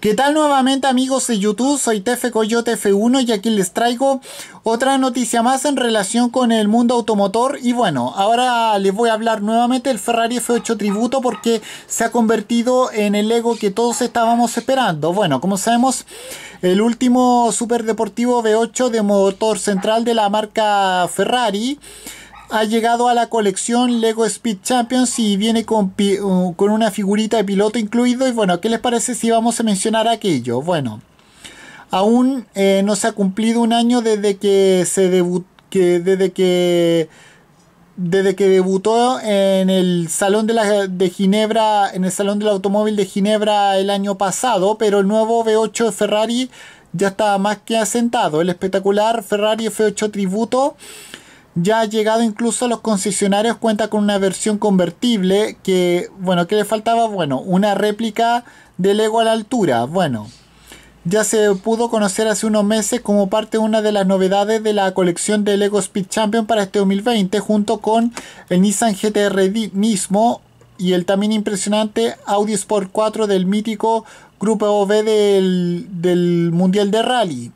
¿Qué tal nuevamente amigos de YouTube? Soy Tefe Coyote F1 y aquí les traigo otra noticia más en relación con el mundo automotor y bueno, ahora les voy a hablar nuevamente del Ferrari F8 Tributo porque se ha convertido en el Lego que todos estábamos esperando. Bueno, como sabemos, el último superdeportivo V8 de motor central de la marca Ferrari ha llegado a la colección Lego Speed Champions y viene uh, con, una figurita de piloto incluido. Y bueno, ¿qué les parece si vamos a mencionar aquello? Bueno, aún eh, no se ha cumplido un año desde que se debutó. desde que desde que debutó en el salón de, de Ginebra en el salón del automóvil de Ginebra el año pasado pero el nuevo V8 Ferrari ya está más que asentado el espectacular Ferrari F8 tributo ya ha llegado incluso a los concesionarios, cuenta con una versión convertible que, bueno, ¿qué le faltaba? Bueno, una réplica del Lego a la altura, bueno. Ya se pudo conocer hace unos meses como parte de una de las novedades de la colección de Lego Speed Champion para este 2020 junto con el Nissan GTR mismo y el también impresionante Audi Sport 4 del mítico Grupo OV del, del Mundial de Rally.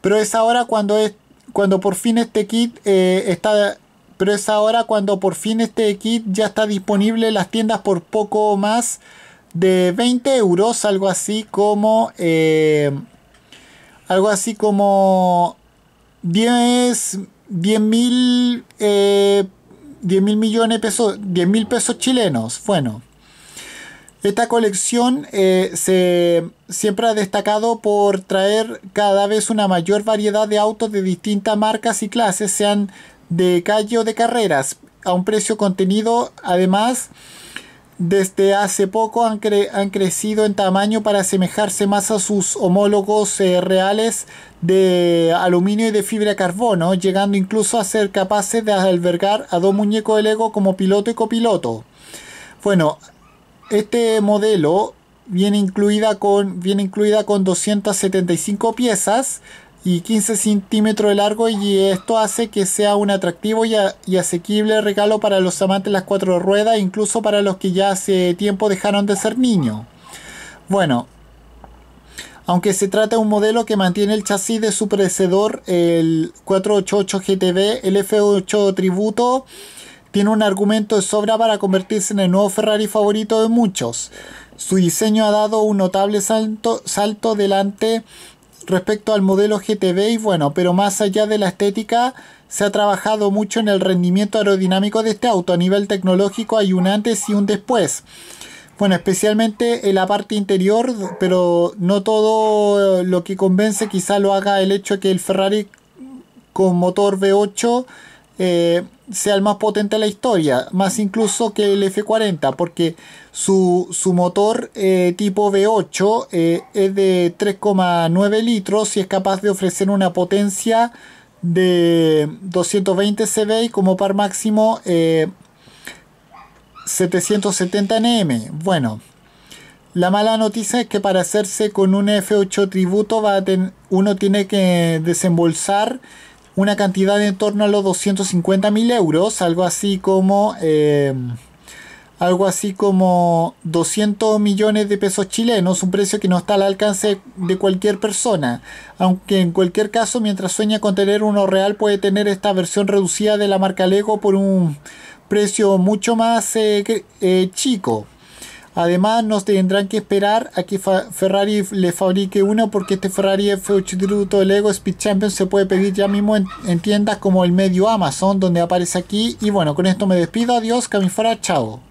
Pero es ahora cuando es cuando por fin este kit eh, está pero es ahora cuando por fin este kit ya está disponible en las tiendas por poco más de 20 euros, algo así como eh, algo así como 10 10 mil 10 eh, mil millones de pesos 10 mil pesos chilenos. Bueno, esta colección eh, se siempre ha destacado por traer cada vez una mayor variedad de autos de distintas marcas y clases, sean de calle o de carreras, a un precio contenido. Además, desde hace poco han, crecido en tamaño para asemejarse más a sus homólogos eh, reales de aluminio y de fibra de carbono, llegando incluso a ser capaces de albergar a dos muñecos de Lego como piloto y copiloto. Bueno, este modelo viene incluida con, viene incluida con 275 piezas y 15 centímetros de largo y esto hace que sea un atractivo y, asequible regalo para los amantes de las cuatro ruedas, incluso para los que ya hace tiempo dejaron de ser niños. Bueno, aunque se trata de un modelo que mantiene el chasis de su predecesor, el 488 GTB, el F8 Tributo, tiene un argumento de sobra para convertirse en el nuevo Ferrari favorito de muchos. Su diseño ha dado un notable salto, salto delante respecto al modelo GTB y bueno, pero más allá de la estética, se ha trabajado mucho en el rendimiento aerodinámico de este auto. A nivel tecnológico hay un antes y un después. Bueno, especialmente en la parte interior, pero no todo eh, lo que convence, quizá lo haga el hecho que el Ferrari con motor V8 eh, sea el más potente de la historia, más incluso que el F40, porque su, motor eh, tipo V8 eh, es de 3,9 litros y es capaz de ofrecer una potencia de 220 CV y como par máximo 770 Nm. Bueno, la mala noticia es que para hacerse con un F8 tributo uno tiene que desembolsar una cantidad en torno a los 250.000 euros, algo así como... Eh, algo así como 200 millones de pesos chilenos, un precio que no está al alcance de cualquier persona, aunque en cualquier caso mientras sueña con tener uno real puede tener esta versión reducida de la marca Lego por un precio mucho más eh, eh, chico. Además, no tendrán que esperar a que Ferrari le fabrique uno porque este Ferrari F8 del Lego Speed Champions se puede pedir ya mismo en, tiendas como el medio Amazon, donde aparece aquí. Y bueno, con esto me despido. Adiós, Camifora, chao.